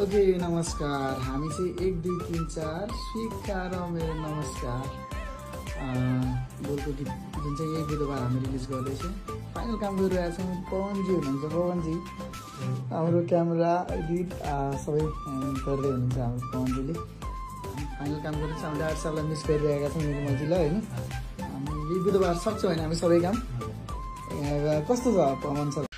okay नमस्कार हामी चाहिँ एक दुई तिन चार स्वीकार मेरो नमस्कार बोलको गीत जुन चाहिँ एक बुधबार हामी रिलिज गर्दैछौँ फाइनल काम छौँ पवनजी हुनुहुन्छ पवनजी हाम्रो क्यामेरा गीत सबै गर्दै हुनुहुन्छ हाम्रो पवनजीले फाइनल काम चाहिँ हामीले आठ साललाई मिस गरिरहेका छौँ मेरो मजीलाई होइन हामी एक बुधबार सक्छौँ होइन हामी सबै काम कस्तो छ पवन सर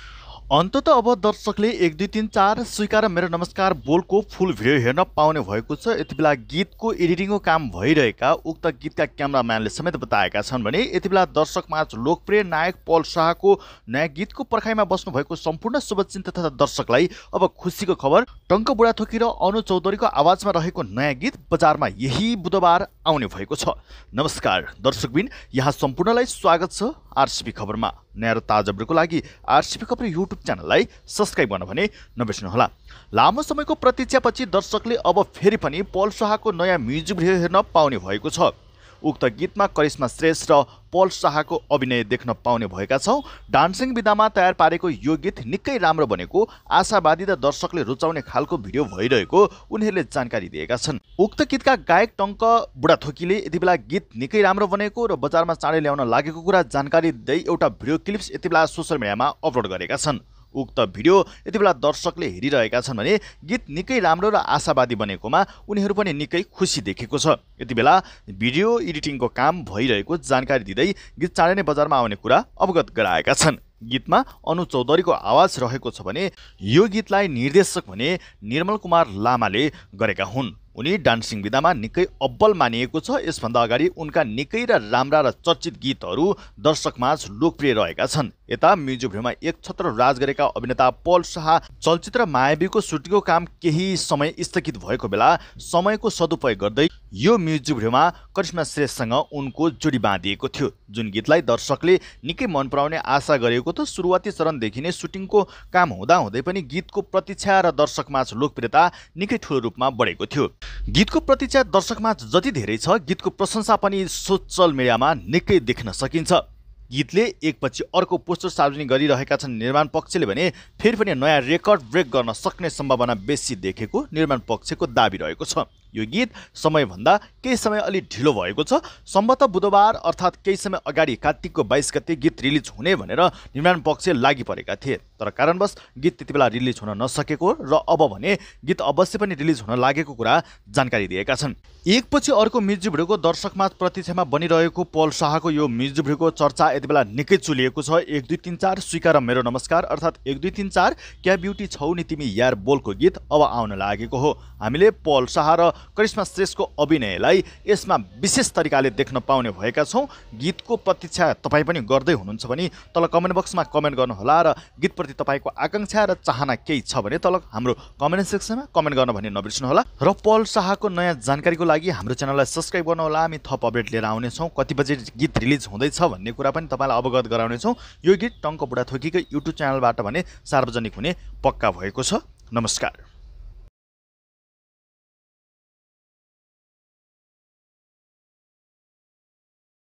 अन्तत अब दर्शकले एक दुई तिन चार स्वीकार मेरो नमस्कार बोलको फुल भिडियो हेर्न पाउने भएको छ यति बेला गीतको एडिटिङको काम भइरहेका उक्त गीतका क्यामराम्यानले समेत बताएका छन् भने यति बेला दर्शकमाझ लोकप्रिय नायक पल शाहको नयाँ गीतको पर्खाइमा बस्नुभएको सम्पूर्ण शुभचिन्त तथा दर्शकलाई अब खुसीको खबर टङ्क बुढाथोकी र अनु चौधरीको आवाजमा रहेको नयाँ गीत बजारमा यही बुधबार आउने भएको छ नमस्कार दर्शकबिन यहाँ सम्पूर्णलाई स्वागत छ आरसिपी खबरमा नयाँ र ताजा खबरको लागि आरसिपी खबर युट्युब च्यानललाई सब्सक्राइब गर्न भने नबिर्सिनुहोला लामो समयको प्रतीक्षापछि दर्शकले अब फेरि पनि पल शाहको नयाँ म्युजिक भिडियो हेर्न पाउने भएको छ उक्त गीतमा करिश्मा श्रेष्ठ र पल शाहको अभिनय देख्न पाउने भएका छौँ डान्सिङ विधामा तयार पारेको यो गीत निकै राम्रो बनेको आशावादी र दर्शकले रुचाउने खालको भिडियो भइरहेको उनीहरूले जानकारी दिएका छन् उक्त गीतका गायक टङ्क बुढाथोकीले यति बेला गीत निकै राम्रो बनेको र बजारमा चाँडै ल्याउन लागेको कुरा जानकारी दिँदै एउटा भिडियो क्लिप्स यति बेला सोसियल मिडियामा अपलोड गरेका छन् उक्त भिडियो यति बेला दर्शकले हेरिरहेका छन् भने गीत निकै राम्रो र आशावादी बनेकोमा उनीहरू पनि निकै खुसी देखेको छ यति बेला भिडियो एडिटिङको काम भइरहेको जानकारी दिँदै गीत चाँडै नै बजारमा आउने कुरा अवगत गराएका छन् गीतमा अनु चौधरीको आवाज रहेको छ भने यो गीतलाई निर्देशक भने निर्मल कुमार लामाले गरेका हुन् उनी डान्सिङ विधामा निकै अब्बल मानिएको छ यसभन्दा अगाडि उनका निकै र राम्रा र चर्चित गीतहरू दर्शकमाझ लोकप्रिय रहेका छन् यता म्युजिक भ्यूमा एक छत्र राज गरेका अभिनेता पल शाह चलचित्र मायावीको सुटिङको काम केही समय स्थगित भएको बेला समयको सदुपयोग गर्दै यो म्युजिक भिडियोमा करिश्मा श्रेष्ठसँग उनको जोडी बाँधिएको थियो जुन गीतलाई दर्शकले निकै मन पराउने आशा गरेको त सुरुवाती चरणदेखि नै सुटिङको काम हुँदाहुँदै पनि गीतको प्रतीक्षा र दर्शकमाझ लोकप्रियता निकै ठुलो रूपमा बढेको थियो गीतको प्रतीक्षा दर्शकमाझ जति धेरै छ गीतको प्रशंसा पनि सोसल मिडियामा निकै देख्न सकिन्छ गीतले एकपछि अर्को पोस्टर सार्वजनिक गरिरहेका छन् निर्माण पक्षले भने फेरि पनि नयाँ रेकर्ड ब्रेक गर्न सक्ने सम्भावना बेसी देखेको निर्माण पक्षको दावी रहेको छ यो गीत समयभन्दा केही समय अलि ढिलो भएको छ सम्भवत बुधबार अर्थात् केही समय अगाडि कार्तिकको बाइस गते गीत रिलिज हुने भनेर निर्माण पक्ष लागि परेका थिए तर कारणवश गीत त्यति बेला रिलिज हुन नसकेको र अब भने गीत अवश्य पनि रिलिज हुन लागेको कुरा जानकारी दिएका छन् एकपछि अर्को म्युजिक भिडियोको दर्शकमा प्रतीक्षामा बनिरहेको पल शाहको यो म्युजिक भिडियोको चर्चा यति बेला निकै चुलिएको छ एक दुई तिन चार स्वीकार मेरो नमस्कार अर्थात् एक दुई तिन चार क्या ब्युटी छौ नि तिमी यार बोलको गीत अब आउन लागेको हो हामीले पल शाह र करिश्मा श्रेष्ठको अभिनयलाई यसमा विशेष तरिकाले देख्न पाउने भएका छौँ गीतको प्रतीक्षा तपाईँ पनि गर्दै हुनुहुन्छ भने तल कमेन्ट बक्समा कमेन्ट गर्नुहोला र गीतप्रति तपाईँको आकाङ्क्षा र चाहना केही छ भने तल हाम्रो कमेन्ट सेक्सनमा कमेन्ट गर्न भने नबिर्सनुहोला र पल शाहको नयाँ जानकारीको लागि हाम्रो च्यानललाई सब्सक्राइब गर्नुहोला हामी थप अपडेट लिएर आउनेछौँ कति बजे गीत रिलिज हुँदैछ भन्ने कुरा पनि तपाईँलाई अवगत गराउनेछौँ यो गीत टङ्क बुढाथोकीको युट्युब च्यानलबाट भने सार्वजनिक हुने पक्का भएको छ नमस्कार